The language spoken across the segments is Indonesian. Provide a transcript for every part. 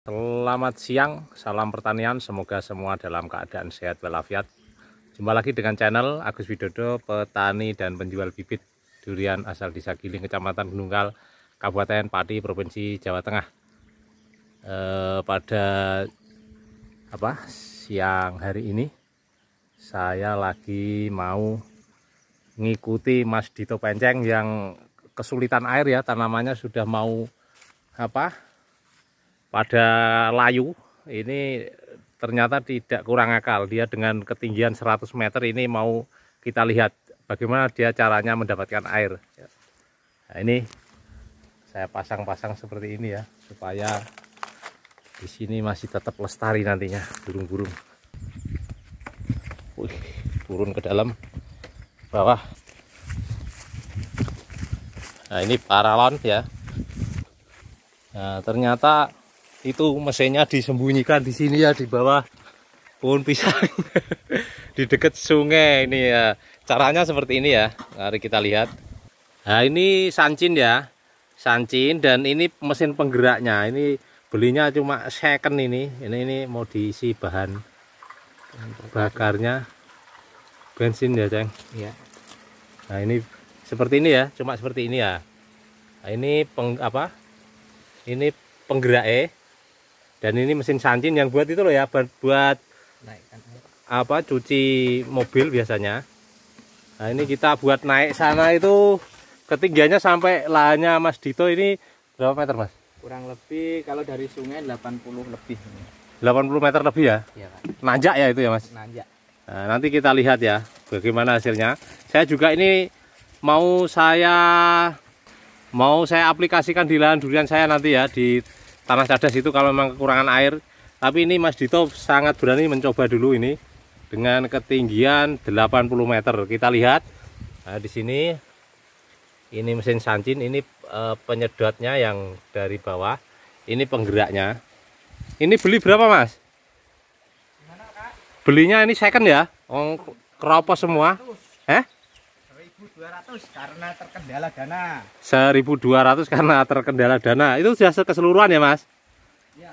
Selamat siang, salam pertanian, semoga semua dalam keadaan sehat walafiat. Jumpa lagi dengan channel Agus Widodo, petani dan penjual bibit durian asal desa Giling, Kecamatan Gunungkal, Kabupaten Pati, Provinsi Jawa Tengah. E, pada apa siang hari ini, saya lagi mau ngikuti Mas Dito Penceng yang kesulitan air ya, tanamannya sudah mau apa pada layu ini ternyata tidak kurang akal dia dengan ketinggian 100 meter ini mau kita lihat bagaimana dia caranya mendapatkan air ya. nah, ini saya pasang-pasang seperti ini ya supaya di sini masih tetap lestari nantinya burung-burung Wih, turun ke dalam bawah nah ini paralon ya nah, ternyata itu mesinnya disembunyikan di sini ya di bawah pohon pisang di dekat sungai ini ya caranya seperti ini ya mari kita lihat nah ini sancin ya sancin dan ini mesin penggeraknya ini belinya cuma second ini ini ini mau diisi bahan bakarnya bensin ya ceng ya. nah ini seperti ini ya cuma seperti ini ya nah, ini peng apa ini penggerak eh dan ini mesin sancin yang buat itu loh ya buat, buat apa cuci mobil biasanya nah ini kita buat naik sana itu ketinggiannya sampai lahannya Mas Dito ini berapa meter Mas? kurang lebih kalau dari sungai 80 lebih 80 meter lebih ya? iya nanjak ya itu ya Mas? nanjak nah, nanti kita lihat ya bagaimana hasilnya saya juga ini mau saya mau saya aplikasikan di lahan durian saya nanti ya di tanah cadas itu kalau memang kekurangan air tapi ini Mas Dito sangat berani mencoba dulu ini dengan ketinggian 80 meter kita lihat nah, di sini ini mesin sancin ini uh, eh, penyedotnya yang dari bawah ini penggeraknya ini beli berapa Mas? belinya ini second ya oh, keropos semua eh? 1200 karena terkendala dana. 1200 karena terkendala dana. Itu sudah keseluruhan ya, Mas? ya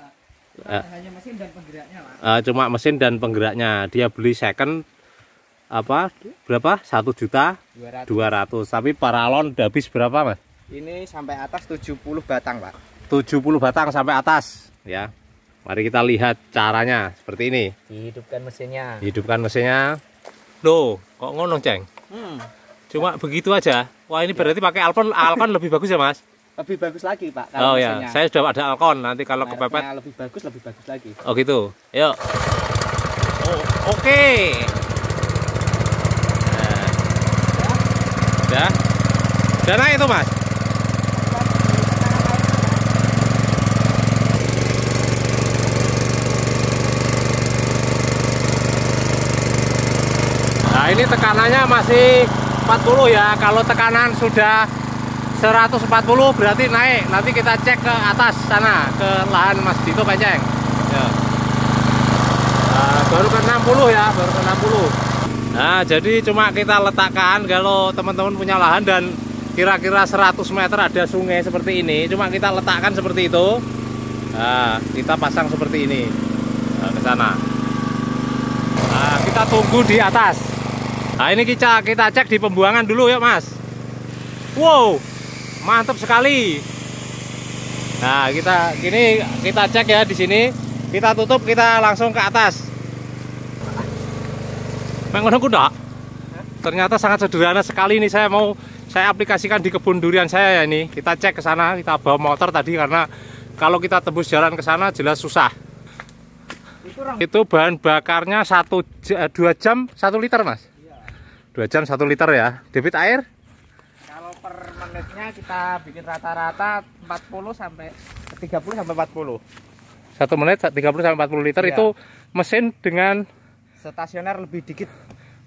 Uh, hanya mesin dan penggeraknya, Mas. Uh, cuma mesin dan penggeraknya. Dia beli second apa berapa? satu juta dua ratus Tapi paralon udah habis berapa, Mas? Ini sampai atas 70 batang, Pak. 70 batang sampai atas, ya. Mari kita lihat caranya seperti ini. Hidupkan mesinnya. Hidupkan mesinnya. Loh, kok ngono, Ceng? Hmm. Cuma begitu aja. Wah, ini ya. berarti pakai Alkon Alkon lebih bagus ya, Mas? Lebih bagus lagi, Pak. Kalau oh iya, saya sudah ada Alkon nanti kalau nah, kepepet. Nah, lebih bagus, lebih bagus lagi. Oh gitu. Yuk. Oh, oke. Okay. Nah. Ya. Udah naik itu, Mas? Nah, ini tekanannya masih 140 ya kalau tekanan sudah 140 berarti naik nanti kita cek ke atas sana ke lahan Mas Dito Penceng ya. nah, baru ke 60 ya baru ke 60 nah jadi cuma kita letakkan kalau teman-teman punya lahan dan kira-kira 100 meter ada sungai seperti ini cuma kita letakkan seperti itu nah, kita pasang seperti ini nah, ke sana nah, kita tunggu di atas Nah ini kita, kita cek di pembuangan dulu ya mas Wow mantap sekali Nah kita ini kita cek ya di sini kita tutup kita langsung ke atas mengono kuda ternyata sangat sederhana sekali ini saya mau saya aplikasikan di kebun durian saya ya ini kita cek ke sana kita bawa motor tadi karena kalau kita tebus jalan ke sana jelas susah itu bahan bakarnya satu eh, dua jam satu liter mas dua jam satu liter ya debit air kalau per menitnya kita bikin rata-rata 40 sampai 30 sampai 40 satu menit 30 sampai 40 liter iya. itu mesin dengan stasioner lebih dikit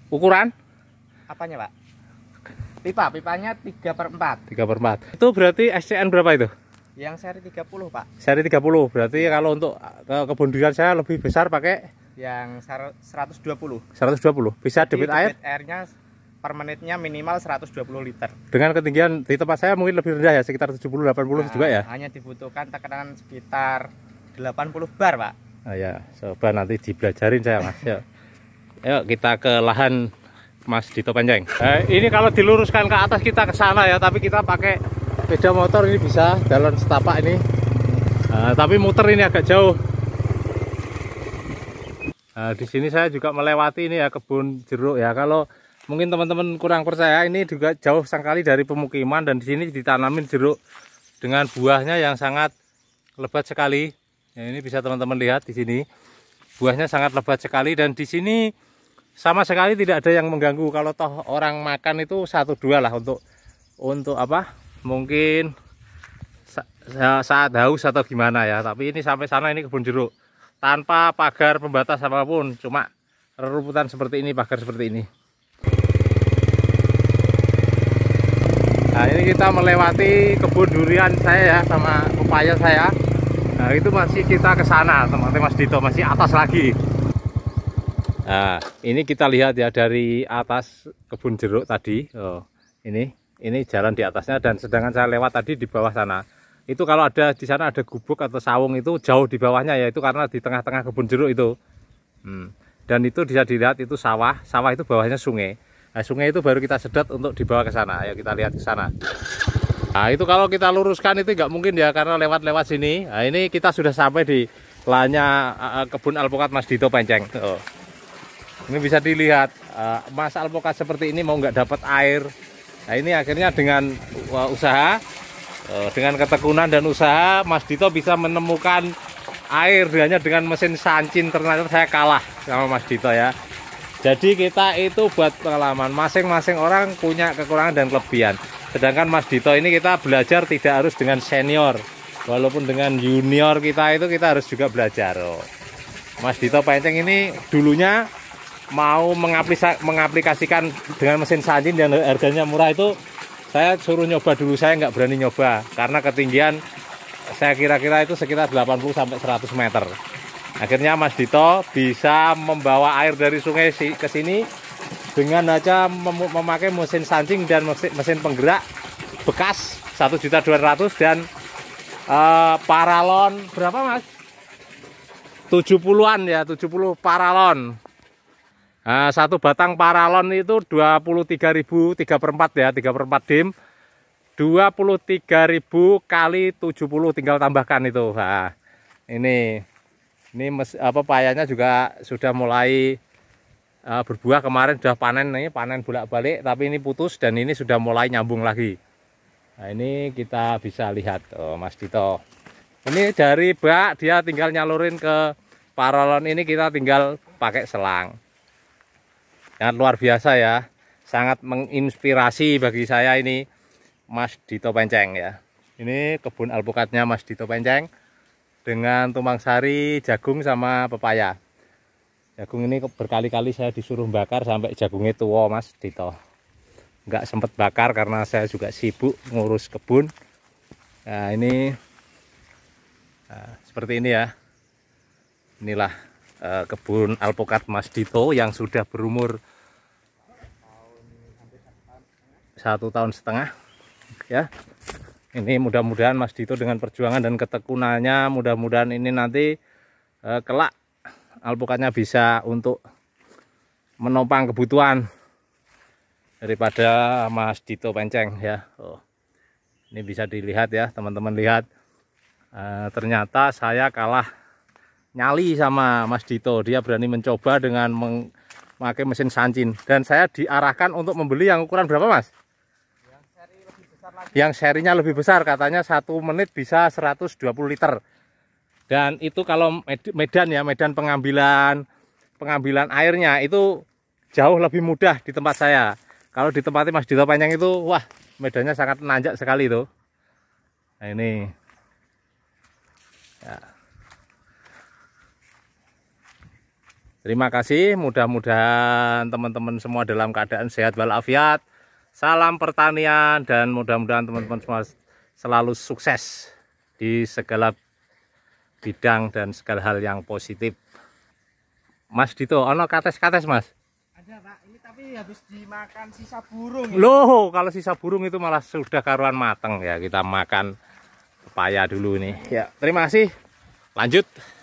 ukuran apanya pak pipa pipanya 3 per 4 3 per 4 itu berarti SCN berapa itu yang seri 30 pak seri 30 berarti kalau untuk eh, kebun durian saya lebih besar pakai yang 120. 120. Bisa Jadi debit, debit air? airnya per menitnya minimal 120 liter. Dengan ketinggian di tempat saya mungkin lebih rendah ya, sekitar 70 80 nah, juga ya. Nah, hanya dibutuhkan tekanan sekitar 80 bar, Pak. Oh ya, coba nanti dibelajarin saya, Mas. Yuk. Ya. Yuk kita ke lahan Mas Dito Panjang. Eh, ini kalau diluruskan ke atas kita ke sana ya, tapi kita pakai beda motor ini bisa, jalan setapak ini. Uh, tapi muter ini agak jauh. Nah, di sini saya juga melewati ini ya kebun jeruk ya. Kalau mungkin teman-teman kurang percaya, ini juga jauh sekali dari pemukiman dan di sini ditanamin jeruk dengan buahnya yang sangat lebat sekali. Ya, ini bisa teman-teman lihat di sini. Buahnya sangat lebat sekali dan di sini sama sekali tidak ada yang mengganggu. Kalau toh orang makan itu satu dua lah untuk untuk apa? Mungkin saat haus atau gimana ya. Tapi ini sampai sana ini kebun jeruk tanpa pagar pembatas apapun cuma rerumputan seperti ini pagar seperti ini nah ini kita melewati kebun durian saya ya sama upaya saya nah itu masih kita ke sana teman-teman Mas Dito masih atas lagi nah ini kita lihat ya dari atas kebun jeruk tadi oh, ini ini jalan di atasnya dan sedangkan saya lewat tadi di bawah sana itu kalau ada di sana ada gubuk atau sawung itu jauh di bawahnya ya itu karena di tengah-tengah kebun jeruk itu hmm. dan itu bisa dilihat itu sawah sawah itu bawahnya sungai nah, sungai itu baru kita sedot untuk dibawa ke sana ya kita lihat ke sana nah itu kalau kita luruskan itu nggak mungkin ya karena lewat-lewat sini nah, ini kita sudah sampai di lanya eh, eh, kebun alpukat Mas Dito Penceng oh. ini bisa dilihat eh, Mas alpukat seperti ini mau nggak dapat air nah ini akhirnya dengan usaha Eh, dengan ketekunan dan usaha Mas Dito bisa menemukan air hanya dengan mesin sancin ternyata saya kalah sama Mas Dito ya jadi kita itu buat pengalaman masing-masing orang punya kekurangan dan kelebihan sedangkan Mas Dito ini kita belajar tidak harus dengan senior walaupun dengan junior kita itu kita harus juga belajar Mas Dito Penceng ini dulunya mau mengaplikasikan dengan mesin sancin dan harganya murah itu saya suruh nyoba dulu saya nggak berani nyoba karena ketinggian saya kira-kira itu sekitar 80 sampai 100 meter akhirnya Mas Dito bisa membawa air dari sungai ke sini dengan aja mem memakai mesin sancing dan mesin, mesin penggerak bekas 1.200 dan uh, paralon berapa Mas? 70-an ya, 70 paralon. Nah, satu batang paralon itu 23.000 3 per 4 ya 3 per 4 dim 23.000 kali 70 tinggal tambahkan itu nah, ini ini mes, apa payanya juga sudah mulai uh, berbuah kemarin sudah panen nih panen bolak-balik tapi ini putus dan ini sudah mulai nyambung lagi nah ini kita bisa lihat oh, Mas Dito ini dari bak dia tinggal nyalurin ke paralon ini kita tinggal pakai selang sangat luar biasa ya sangat menginspirasi bagi saya ini Mas Dito Penceng ya ini kebun alpukatnya Mas Dito Penceng dengan tumang sari jagung sama pepaya jagung ini berkali-kali saya disuruh bakar sampai jagungnya tua Mas Dito nggak sempat bakar karena saya juga sibuk ngurus kebun nah ini nah, seperti ini ya inilah eh, kebun alpukat Mas Dito yang sudah berumur satu tahun setengah ya ini mudah-mudahan Mas Dito dengan perjuangan dan ketekunannya mudah-mudahan ini nanti eh, kelak alpukatnya bisa untuk menopang kebutuhan daripada Mas Dito Penceng ya oh. ini bisa dilihat ya teman-teman lihat eh, ternyata saya kalah nyali sama Mas Dito dia berani mencoba dengan memakai mesin sancin dan saya diarahkan untuk membeli yang ukuran berapa mas? yang serinya lebih besar katanya satu menit bisa 120 liter dan itu kalau medan ya medan pengambilan pengambilan airnya itu jauh lebih mudah di tempat saya kalau di tempatnya Mas Dito Panjang itu wah medannya sangat nanjak sekali itu nah ini ya. terima kasih mudah-mudahan teman-teman semua dalam keadaan sehat walafiat Salam pertanian dan mudah-mudahan teman-teman semua selalu sukses di segala bidang dan segala hal yang positif. Mas Dito, ono kates-kates Mas? Ada Pak, ini tapi habis dimakan sisa burung. Ya? Loh, kalau sisa burung itu malah sudah karuan mateng ya. Kita makan pepaya dulu nih. Ya, terima kasih. Lanjut.